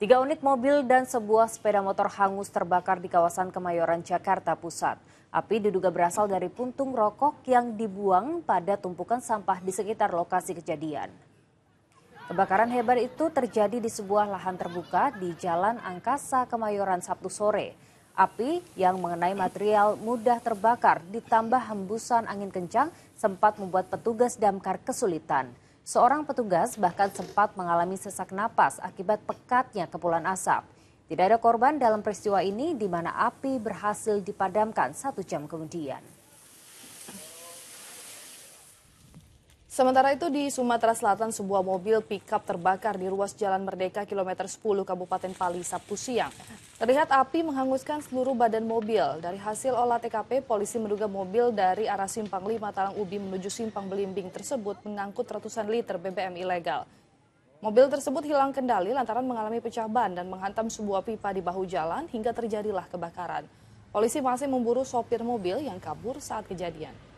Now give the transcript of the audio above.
Tiga unit mobil dan sebuah sepeda motor hangus terbakar di kawasan Kemayoran, Jakarta Pusat. Api diduga berasal dari puntung rokok yang dibuang pada tumpukan sampah di sekitar lokasi kejadian. Kebakaran hebat itu terjadi di sebuah lahan terbuka di Jalan Angkasa, Kemayoran, Sabtu sore. Api yang mengenai material mudah terbakar ditambah hembusan angin kencang sempat membuat petugas damkar kesulitan. Seorang petugas bahkan sempat mengalami sesak napas akibat pekatnya kepulan asap. Tidak ada korban dalam peristiwa ini di mana api berhasil dipadamkan satu jam kemudian. Sementara itu di Sumatera Selatan sebuah mobil pickup terbakar di ruas Jalan Merdeka kilometer 10 Kabupaten Pali Sabtu siang. Terlihat api menghanguskan seluruh badan mobil. Dari hasil olah TKP, polisi menduga mobil dari arah Simpang 5 Talang Ubi menuju Simpang Belimbing tersebut mengangkut ratusan liter BBM ilegal. Mobil tersebut hilang kendali lantaran mengalami pecah ban dan menghantam sebuah pipa di bahu jalan hingga terjadilah kebakaran. Polisi masih memburu sopir mobil yang kabur saat kejadian.